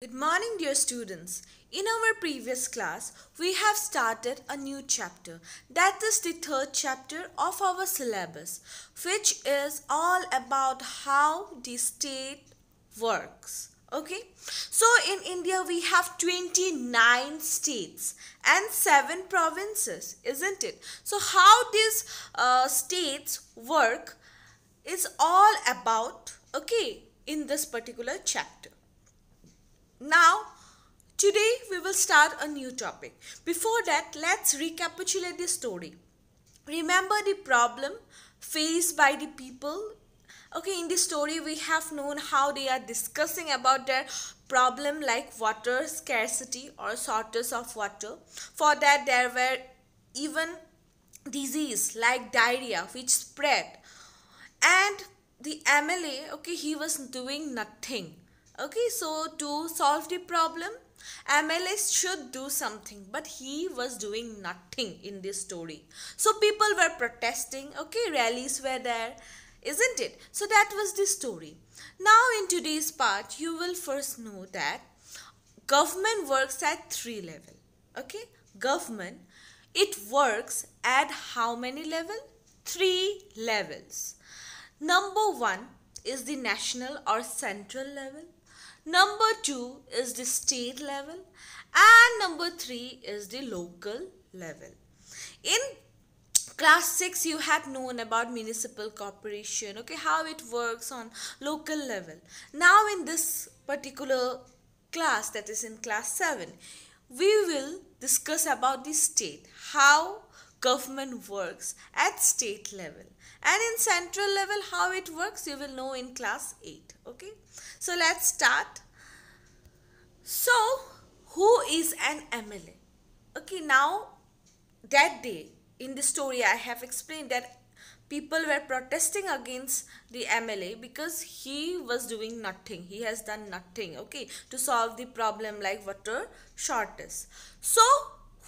Good morning, dear students. In our previous class, we have started a new chapter. That is the third chapter of our syllabus, which is all about how the state works. Okay, so in India, we have 29 states and 7 provinces, isn't it? So, how these uh, states work is all about, okay, in this particular chapter. Now, today we will start a new topic. Before that, let's recapitulate the story. Remember the problem faced by the people okay in the story we have known how they are discussing about their problem like water scarcity or shortage of water for that there were even disease like diarrhea which spread and the mla okay he was doing nothing okay so to solve the problem MLS should do something, but he was doing nothing in this story. So people were protesting, okay, rallies were there, isn't it? So that was the story. Now, in today's part, you will first know that government works at three level, okay? Government, it works at how many level? Three levels. Number one is the national or central level Number two is the state level and number three is the local level. In class 6 you had known about municipal corporation okay how it works on local level now in this particular class that is in class 7 we will discuss about the state how government works at state level and in central level how it works you will know in class 8 okay so let's start so who is an MLA okay now that day in the story I have explained that people were protesting against the MLA because he was doing nothing he has done nothing okay to solve the problem like water shortage so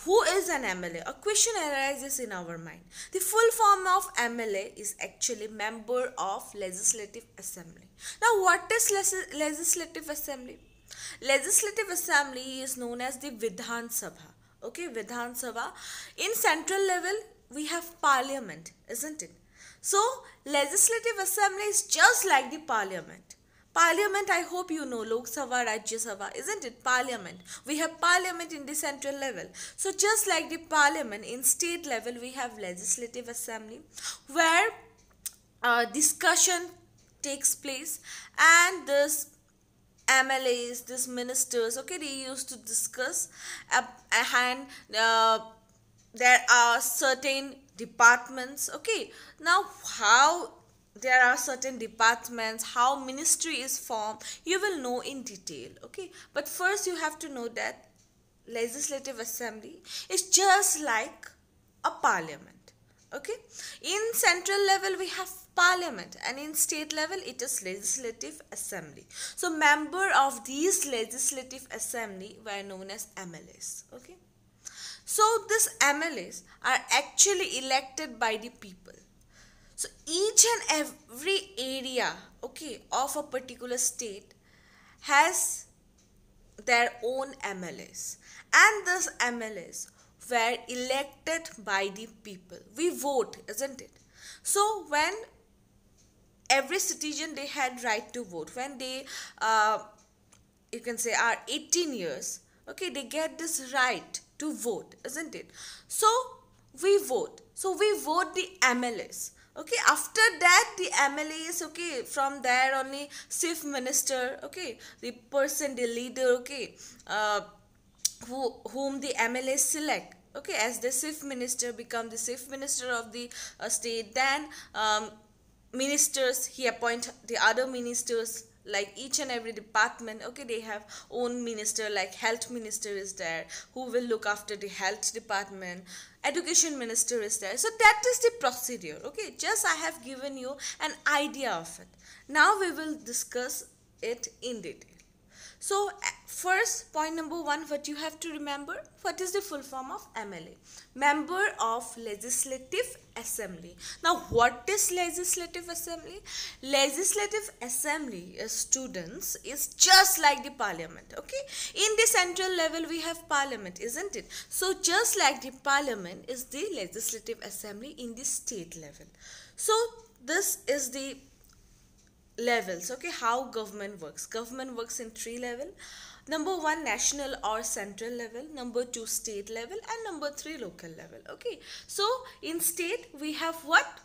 who is an MLA? A question arises in our mind. The full form of MLA is actually Member of Legislative Assembly. Now, what is Les- Legislative Assembly? Legislative Assembly is known as the Vidhan Sabha. Okay, Vidhan Sabha. In central level, we have Parliament, isn't it? So, Legislative Assembly is just like the Parliament. Parliament, I hope you know Lok Sabha, Rajya Sabha, isn't it? Parliament. We have parliament in the central level. So, just like the parliament in state level, we have legislative assembly where uh, discussion takes place and this MLAs, these ministers, okay, they used to discuss uh, and uh, there are certain departments, okay. Now, how there are certain departments how ministry is formed you will know in detail okay but first you have to know that legislative assembly is just like a parliament okay in central level we have parliament and in state level it is legislative assembly so member of these legislative assembly were known as mlas okay so these mlas are actually elected by the people so each and every area okay of a particular state has their own mlas and these mlas were elected by the people we vote isn't it so when every citizen they had right to vote when they uh, you can say are 18 years okay they get this right to vote isn't it so we vote so we vote the mls okay after that the mlas okay from there only chief minister okay the person the leader okay uh, who whom the MLA select okay as the chief minister become the chief minister of the uh, state then um, ministers he appoint the other ministers like each and every department okay they have own minister like health minister is there who will look after the health department education minister is there so that is the procedure okay just i have given you an idea of it now we will discuss it in detail so first point number one what you have to remember what is the full form of MLA member of legislative assembly now what is legislative assembly legislative assembly uh, students is just like the parliament okay in the central level we have parliament isn't it so just like the parliament is the legislative assembly in the state level so this is the levels okay how government works government works in three level number one national or central level number two state level and number three local level okay so in state we have what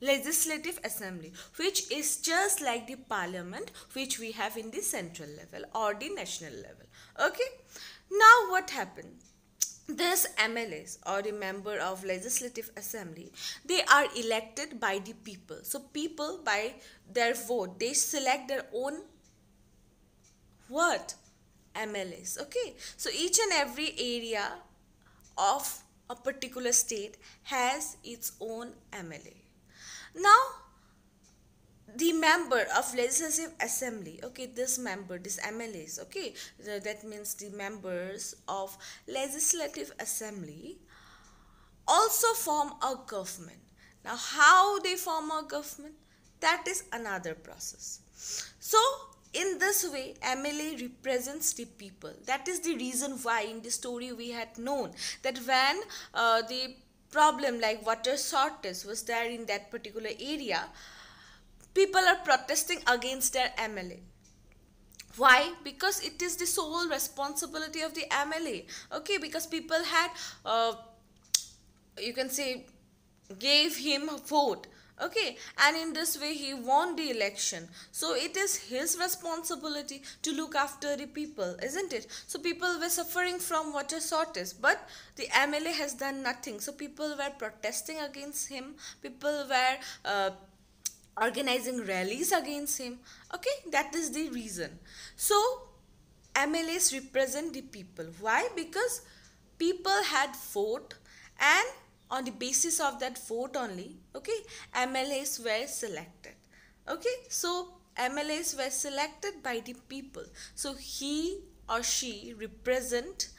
legislative assembly which is just like the parliament which we have in the central level or the national level okay now what happens? this mlas or the member of legislative assembly they are elected by the people so people by their vote they select their own what mlas okay so each and every area of a particular state has its own mla now member of legislative assembly okay this member this mlas okay that means the members of legislative assembly also form a government now how they form a government that is another process so in this way mla represents the people that is the reason why in the story we had known that when uh, the problem like water shortage was there in that particular area people are protesting against their MLA. Why? Because it is the sole responsibility of the MLA. Okay, because people had, uh, you can say, gave him a vote. Okay, and in this way he won the election. So it is his responsibility to look after the people, isn't it? So people were suffering from water shortage, but the MLA has done nothing. So people were protesting against him. People were. Uh, organizing rallies against him. Okay, that is the reason. So, MLAs represent the people. Why? Because people had vote and on the basis of that vote only, okay, MLAs were selected. Okay, so MLAs were selected by the people. So he or she represent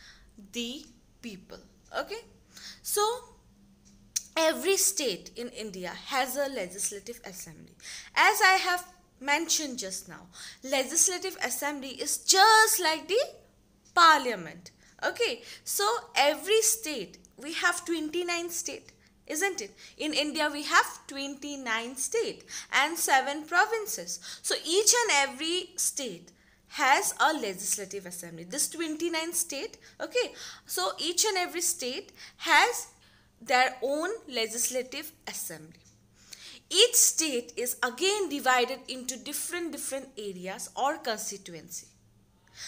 the people. Okay, so every state in India has a legislative assembly. As I have mentioned just now, legislative assembly is just like the parliament. Okay, so every state, we have 29 state, isn't it? In India, we have 29 state and 7 provinces. So each and every state has a legislative assembly. This 29 state, okay, so each and every state has their own legislative assembly each state is again divided into different different areas or constituency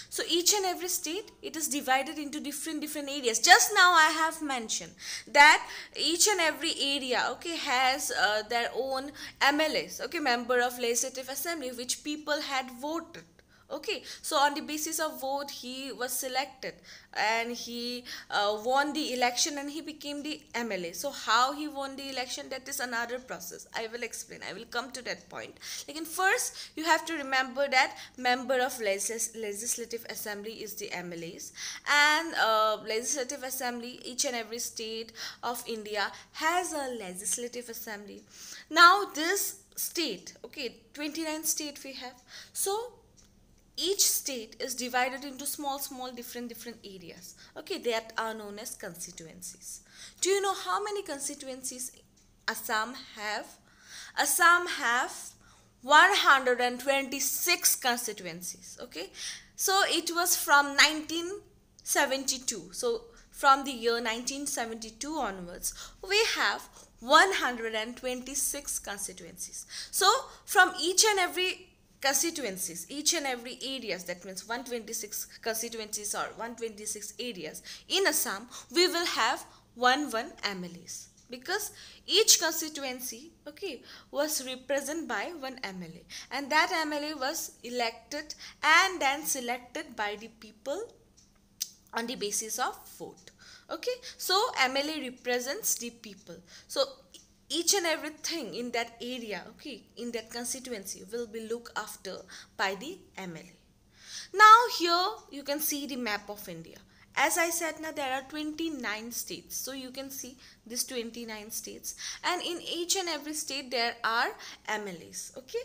so each and every state it is divided into different different areas just now i have mentioned that each and every area okay has uh, their own mls okay member of legislative assembly which people had voted okay so on the basis of vote he was selected and he uh, won the election and he became the mla so how he won the election that is another process i will explain i will come to that point again first you have to remember that member of legis legislative assembly is the mlas and uh, legislative assembly each and every state of india has a legislative assembly now this state okay 29 state we have so each state is divided into small small different different areas okay that are known as constituencies do you know how many constituencies assam have assam have 126 constituencies okay so it was from 1972 so from the year 1972 onwards we have 126 constituencies so from each and every constituencies each and every areas that means 126 constituencies or 126 areas in assam we will have one one MLAs because each constituency okay was represented by one mla and that mla was elected and then selected by the people on the basis of vote okay so mla represents the people so each and everything in that area okay in that constituency will be looked after by the mla now here you can see the map of india as i said now there are 29 states so you can see this 29 states and in each and every state there are mlas okay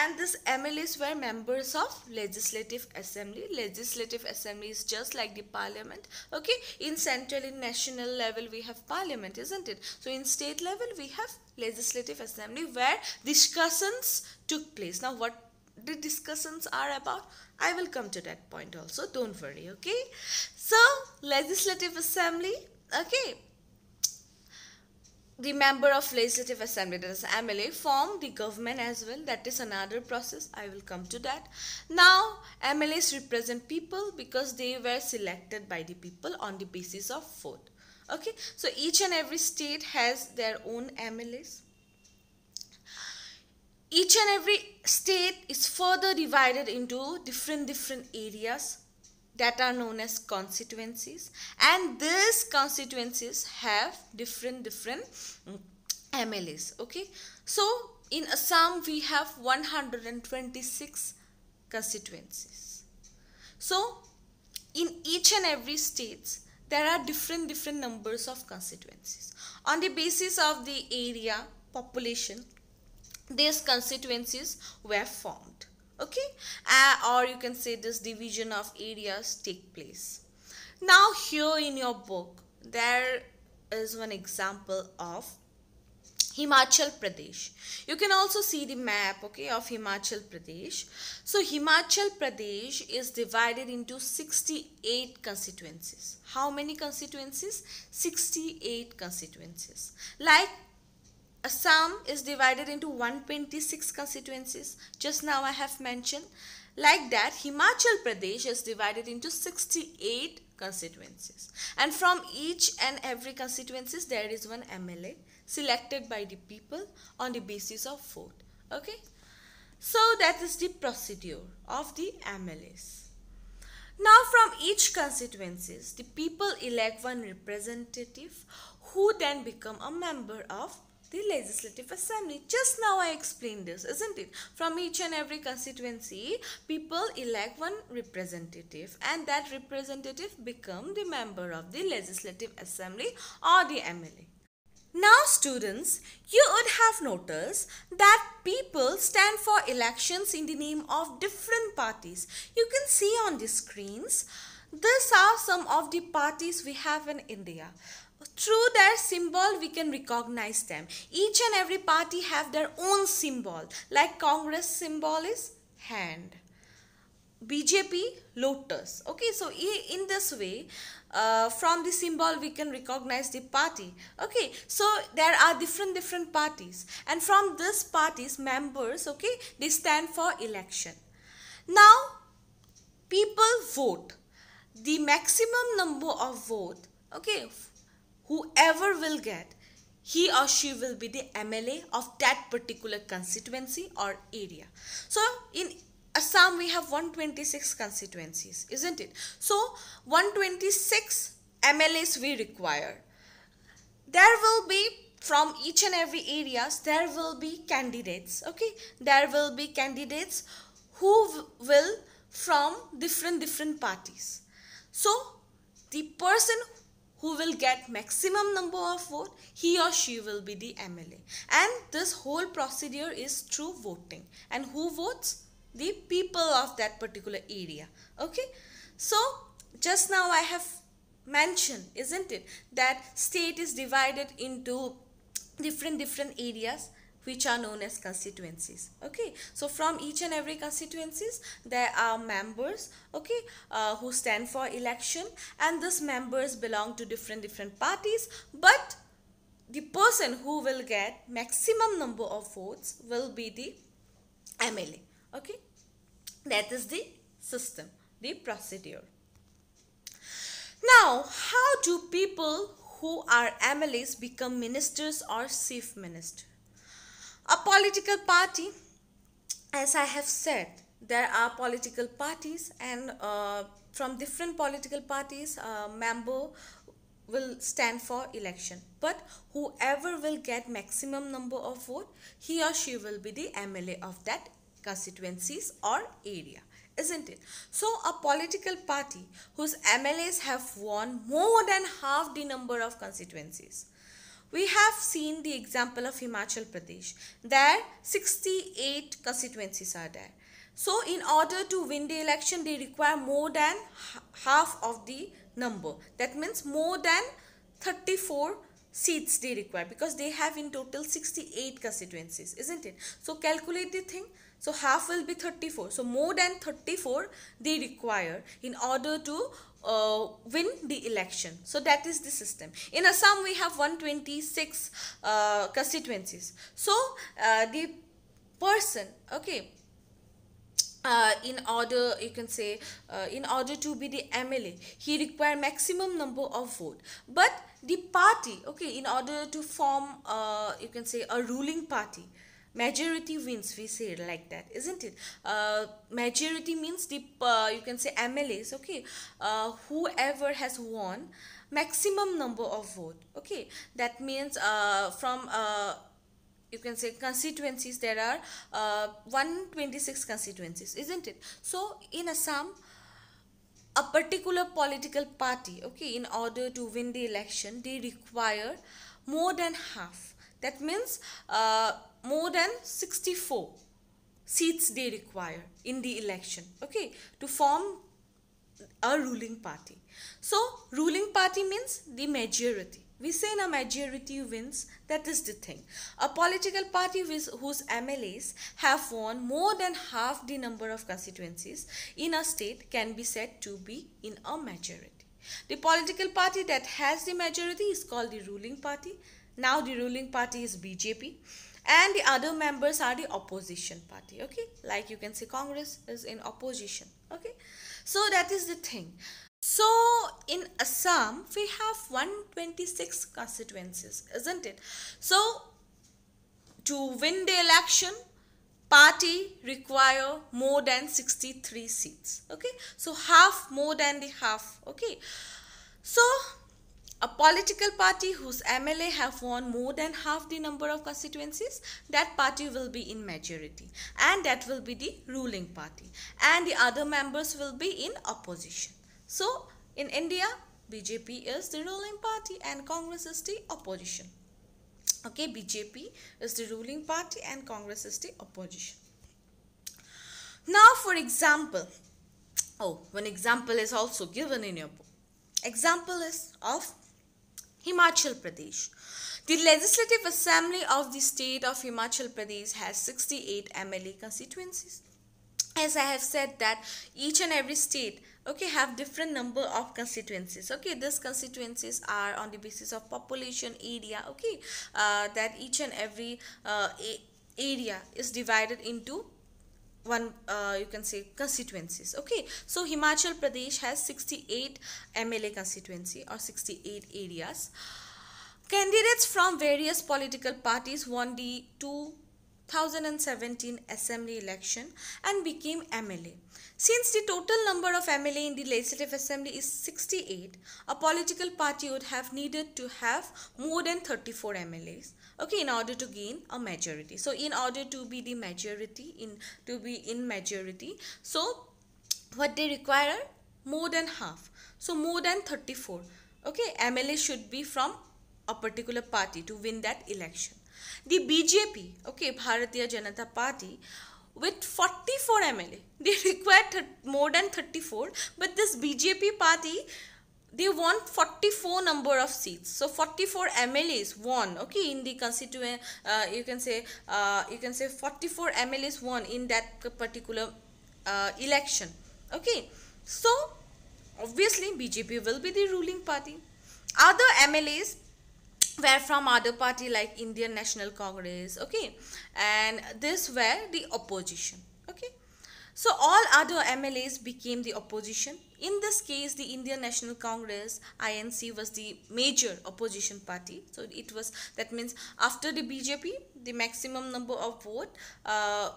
and this mlas were members of legislative assembly legislative assembly is just like the parliament okay in central in national level we have parliament isn't it so in state level we have legislative assembly where discussions took place now what the discussions are about i will come to that point also don't worry okay so legislative assembly okay the member of legislative assembly that is mla form the government as well that is another process i will come to that now mlas represent people because they were selected by the people on the basis of vote okay so each and every state has their own mlas each and every state is further divided into different different areas that are known as constituencies and these constituencies have different different MLAs mm, okay so in Assam we have 126 constituencies so in each and every states there are different different numbers of constituencies on the basis of the area population these constituencies were formed okay uh, or you can say this division of areas take place now here in your book there is one example of Himachal Pradesh. You can also see the map okay of Himachal Pradesh. So Himachal Pradesh is divided into 68 constituencies. How many constituencies? 68 constituencies. Like Assam is divided into 126 constituencies. Just now I have mentioned. Like that, Himachal Pradesh is divided into 68 constituencies. And from each and every constituencies, there is one MLA selected by the people on the basis of vote. Okay? So that is the procedure of the MLAs. Now from each constituencies, the people elect one representative who then become a member of the legislative assembly just now i explained this isn't it from each and every constituency people elect one representative and that representative become the member of the legislative assembly or the mla now students you would have noticed that people stand for elections in the name of different parties you can see on the screens these are some of the parties we have in india through their symbol we can recognize them each and every party have their own symbol like congress symbol is hand bjp lotus okay so in this way uh, from the symbol we can recognize the party okay so there are different different parties and from this parties members okay they stand for election now people vote the maximum number of vote okay whoever will get, he or she will be the MLA of that particular constituency or area. So in Assam, we have 126 constituencies, isn't it? So 126 MLAs we require. There will be from each and every areas there will be candidates okay there will be candidates who will from different different parties so the person who will get maximum number of vote, he or she will be the MLA. And this whole procedure is through voting. And who votes? The people of that particular area. Okay. So just now I have mentioned, isn't it, that state is divided into different different areas which are known as constituencies okay so from each and every constituencies there are members okay uh, who stand for election and these members belong to different different parties but the person who will get maximum number of votes will be the MLA okay that is the system the procedure now how do people who are MLAs become ministers or chief minister a political party, as I have said, there are political parties, and uh, from different political parties, a member will stand for election but whoever will get maximum number of vote he or she will be the mla of that constituencies or area isn't it so a political party whose mlas have won more than half the number of constituencies we have seen the example of Himachal Pradesh. There 68 constituencies are there. So in order to win the election they require more than half of the number. That means more than 34 seats they require because they have in total 68 constituencies isn't it so calculate the thing so half will be 34 so more than 34 they require in order to uh, win the election. So that is the system. In Assam, we have 126 uh, constituencies. So uh, the person, okay, uh, in order you can say uh, in order to be the mla he require maximum number of vote but the party okay in order to form uh, you can say a ruling party majority wins we say it like that isn't it uh, majority means the uh, you can say mlas okay uh, whoever has won maximum number of vote okay that means uh, from uh, you can say constituencies there are uh, 126 constituencies isn't it so in assam a particular political party okay in order to win the election they require more than half that means uh, more than 64 seats they require in the election okay to form a ruling party so ruling party means the majority we say in a majority wins that is the thing a political party with, whose mlas have won more than half the number of constituencies in a state can be said to be in a majority the political party that has the majority is called the ruling party now the ruling party is bjp and the other members are the opposition party okay like you can see congress is in opposition okay so that is the thing so in assam we have 126 constituencies isn't it so to win the election party require more than 63 seats okay so half more than the half okay so a political party whose MLA have won more than half the number of constituencies, that party will be in majority and that will be the ruling party and the other members will be in opposition. So in India, BJP is the ruling party and Congress is the opposition. Okay, BJP is the ruling party and Congress is the opposition. Now for example, oh, one example is also given in your book example is of Himachal Pradesh. The Legislative Assembly of the state of Himachal Pradesh has 68 MLA constituencies. As I have said that each and every state okay have different number of constituencies okay these constituencies are on the basis of population area okay uh, that each and every uh, area is divided into one uh, you can say constituencies okay so himachal pradesh has 68 mla constituency or 68 areas candidates from various political parties won the 2017 assembly election and became mla since the total number of mla in the legislative assembly is 68 a political party would have needed to have more than 34 mlas okay in order to gain a majority so in order to be the majority in to be in majority so what they require more than half so more than 34 okay mla should be from a particular party to win that election the bjp okay bharatiya janata party with 44 mla they require more than 34 but this bjp party they won 44 number of seats so 44 mlas won okay in the constituent uh, you can say uh, you can say 44 mlas won in that particular uh, election okay so obviously bjp will be the ruling party other mlas were from other party like indian national congress okay and this were the opposition okay so all other mlas became the opposition in this case, the Indian National Congress (INC) was the major opposition party. So it was that means after the BJP, the maximum number of vote uh,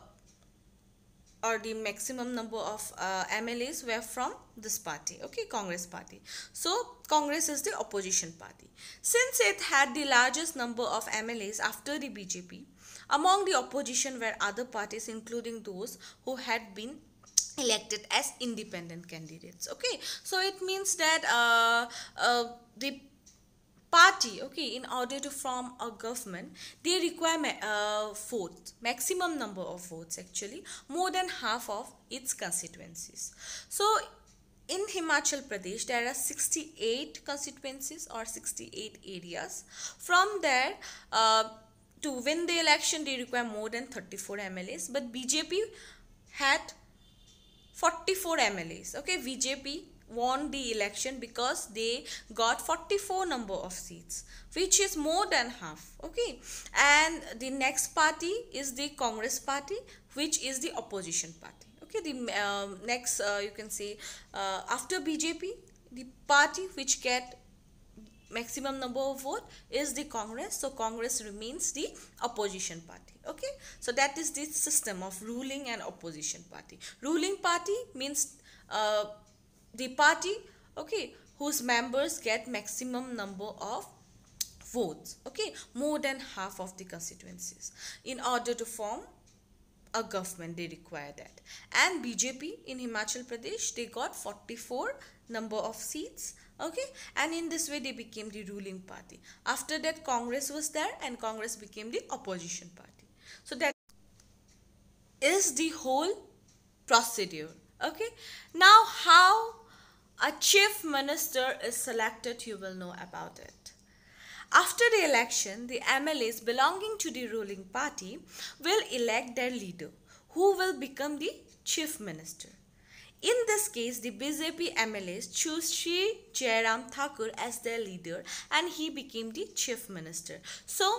or the maximum number of uh, MLAs were from this party. Okay, Congress party. So Congress is the opposition party. Since it had the largest number of MLAs after the BJP, among the opposition were other parties, including those who had been elected as independent candidates okay so it means that uh, uh, the party okay in order to form a government they require a uh, vote maximum number of votes actually more than half of its constituencies so in Himachal Pradesh, there are 68 constituencies or 68 areas. From there, uh, to win the election, they require more than 34 MLAs. But BJP had 44 MLAs. Okay, BJP won the election because they got 44 number of seats which is more than half okay and the next party is the congress party which is the opposition party okay the um, next uh, you can say uh, after bjp the party which get maximum number of vote is the congress so congress remains the opposition party okay so that is the system of ruling and opposition party ruling party means uh, the party okay whose members get maximum number of votes okay more than half of the constituencies in order to form a government they require that and bjp in himachal pradesh they got 44 number of seats okay and in this way they became the ruling party after that congress was there and congress became the opposition party so that is the whole procedure okay now how a chief minister is selected you will know about it after the election the mlas belonging to the ruling party will elect their leader who will become the chief minister this case, the BJP MLAs chose Shri Jairam Thakur as their leader and he became the chief minister. So,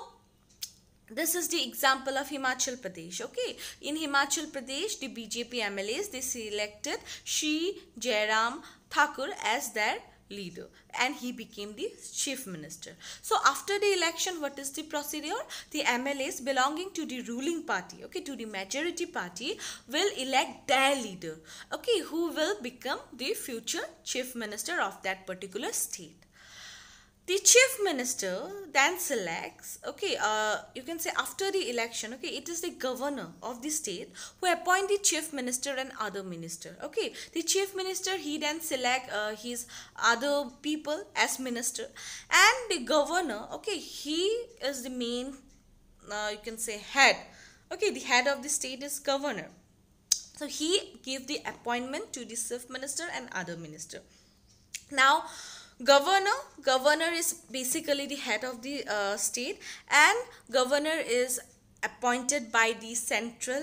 this is the example of Himachal Pradesh. Okay, in Himachal Pradesh, the BJP MLAs they selected Shri Jairam Thakur as their leader and he became the chief minister. So after the election, what is the procedure? The MLAs belonging to the ruling party, okay, to the majority party will elect their leader, okay, who will become the future chief minister of that particular state the chief minister then selects okay uh, you can say after the election okay it is the governor of the state who appoint the chief minister and other minister okay the chief minister he then select uh, his other people as minister and the governor okay he is the main uh, you can say head okay the head of the state is governor so he give the appointment to the chief minister and other minister now governor governor is basically the head of the uh, state and governor is appointed by the central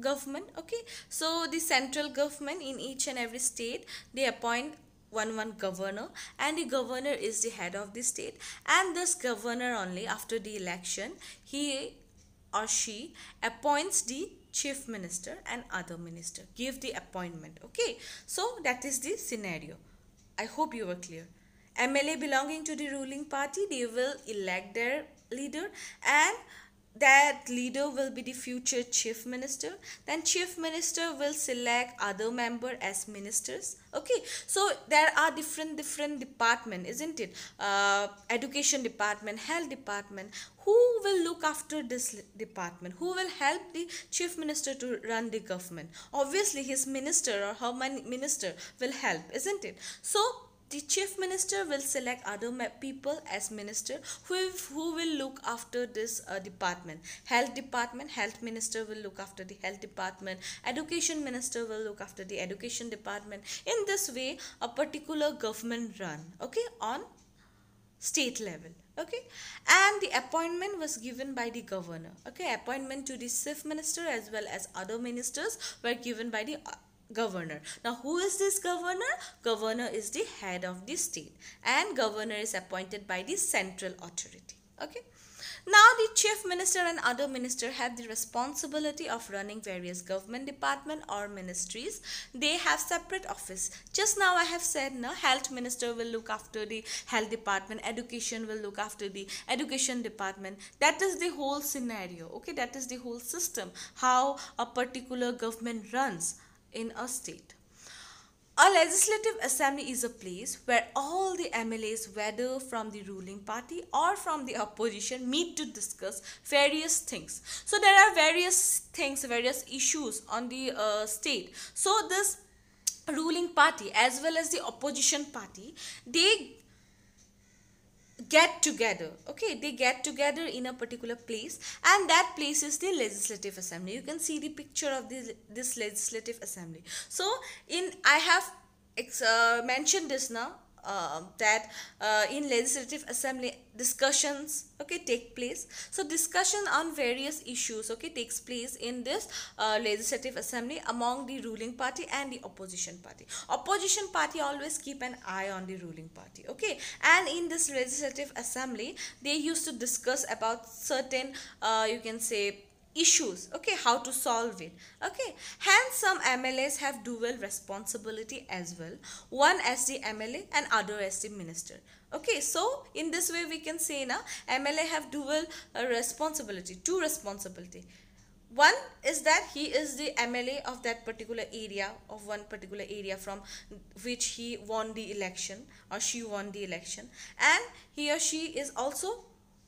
government okay so the central government in each and every state they appoint one one governor and the governor is the head of the state and this governor only after the election he or she appoints the chief minister and other minister give the appointment okay so that is the scenario i hope you were clear MLA belonging to the ruling party, they will elect their leader and that leader will be the future chief minister then chief minister will select other member as ministers okay so there are different different department isn't it uh, education department health department who will look after this department who will help the chief minister to run the government obviously his minister or her minister will help isn't it so the chief minister will select other people as minister who, who will look after this uh, department health department health minister will look after the health department education minister will look after the education department in this way a particular government run okay on state level okay and the appointment was given by the governor okay appointment to the chief minister as well as other ministers were given by the governor now who is this governor governor is the head of the state and governor is appointed by the central authority okay now the chief minister and other minister have the responsibility of running various government department or ministries they have separate office just now i have said no health minister will look after the health department education will look after the education department that is the whole scenario okay that is the whole system how a particular government runs in a state. A legislative assembly is a place where all the MLAs, whether from the ruling party or from the opposition, meet to discuss various things. So there are various things, various issues on the uh, state. So this ruling party as well as the opposition party, they get together okay they get together in a particular place and that place is the legislative assembly you can see the picture of this this legislative assembly so in i have uh, mentioned this now uh, that uh, in legislative assembly discussions okay take place so discussion on various issues okay takes place in this uh, legislative assembly among the ruling party and the opposition party opposition party always keep an eye on the ruling party okay and in this legislative assembly they used to discuss about certain uh, you can say issues okay how to solve it okay hence some mlas have dual responsibility as well one as the mla and other as the minister okay so in this way we can say now mla have dual uh, responsibility two responsibility one is that he is the mla of that particular area of one particular area from which he won the election or she won the election and he or she is also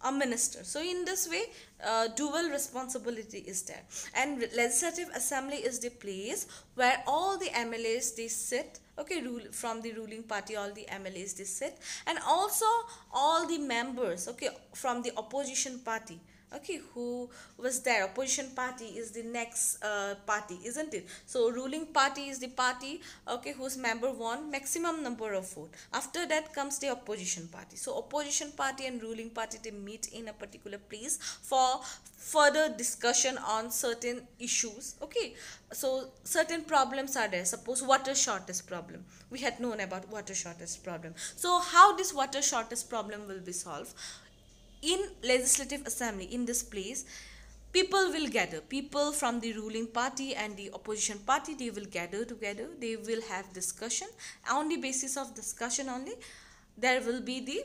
a minister. So in this way, uh, dual responsibility is there. And legislative assembly is the place where all the MLAs they sit. Okay, rule from the ruling party, all the MLAs they sit, and also all the members. Okay, from the opposition party okay who was there opposition party is the next uh, party isn't it so ruling party is the party okay whose member won maximum number of vote after that comes the opposition party so opposition party and ruling party they meet in a particular place for further discussion on certain issues okay so certain problems are there suppose water shortage problem we had known about water shortage problem so how this water shortage problem will be solved in legislative assembly in this place people will gather people from the ruling party and the opposition party they will gather together they will have discussion on the basis of discussion only there will be the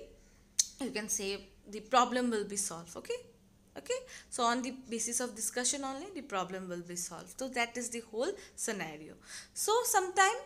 you can say the problem will be solved okay okay so on the basis of discussion only the problem will be solved so that is the whole scenario so sometime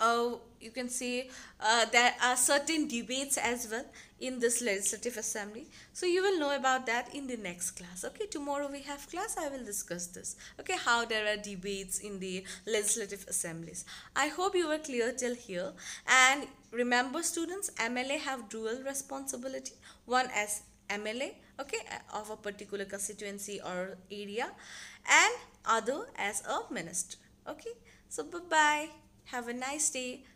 uh, you can say uh, there are certain debates as well in this legislative assembly so you will know about that in the next class okay tomorrow we have class i will discuss this okay how there are debates in the legislative assemblies i hope you were clear till here and remember students mla have dual responsibility one as mla okay of a particular constituency or area and other as a minister okay so bye bye have a nice day